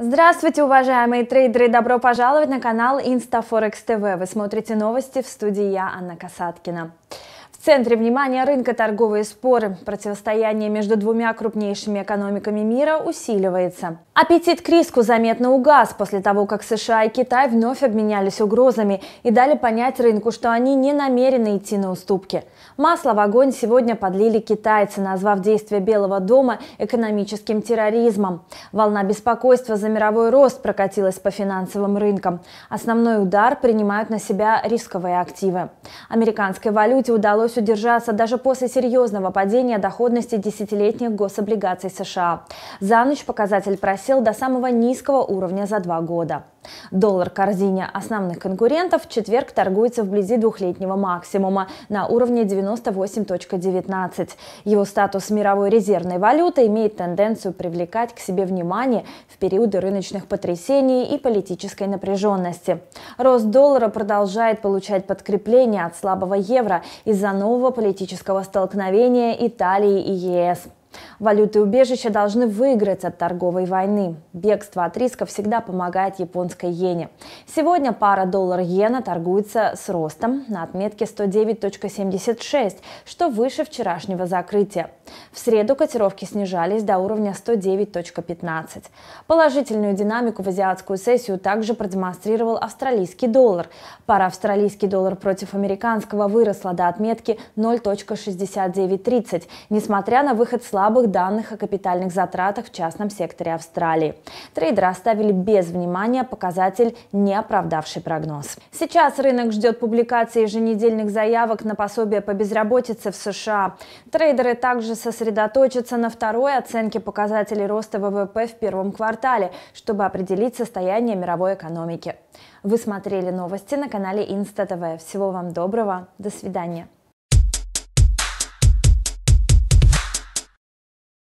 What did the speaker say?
Здравствуйте, уважаемые трейдеры! Добро пожаловать на канал InstaForex TV. Вы смотрите новости в студии я, Анна Касаткина. В центре внимания рынка торговые споры. Противостояние между двумя крупнейшими экономиками мира усиливается. Аппетит к риску заметно угас после того, как США и Китай вновь обменялись угрозами и дали понять рынку, что они не намерены идти на уступки. Масло в огонь сегодня подлили китайцы, назвав действия Белого дома экономическим терроризмом. Волна беспокойства за мировой рост прокатилась по финансовым рынкам. Основной удар принимают на себя рисковые активы. Американской валюте удалось удалось удержаться даже после серьезного падения доходности десятилетних гособлигаций США. За ночь показатель просел до самого низкого уровня за два года. Доллар корзине основных конкурентов в четверг торгуется вблизи двухлетнего максимума на уровне 98.19. Его статус мировой резервной валюты имеет тенденцию привлекать к себе внимание в периоды рыночных потрясений и политической напряженности. Рост доллара продолжает получать подкрепление от слабого евро из-за нового политического столкновения Италии и ЕС. Валюты убежища должны выиграть от торговой войны. Бегство от риска всегда помогает японской иене. Сегодня пара доллар-иена торгуется с ростом на отметке 109.76, что выше вчерашнего закрытия. В среду котировки снижались до уровня 109.15. Положительную динамику в азиатскую сессию также продемонстрировал австралийский доллар. Пара австралийский доллар против американского выросла до отметки 0.6930, несмотря на выход слабых данных о капитальных затратах в частном секторе Австралии. Трейдеры оставили без внимания показатель, не оправдавший прогноз. Сейчас рынок ждет публикации еженедельных заявок на пособие по безработице в США. Трейдеры также со сосредоточиться на второй оценке показателей роста ВВП в первом квартале, чтобы определить состояние мировой экономики. Вы смотрели новости на канале Инста ТВ. Всего вам доброго. До свидания.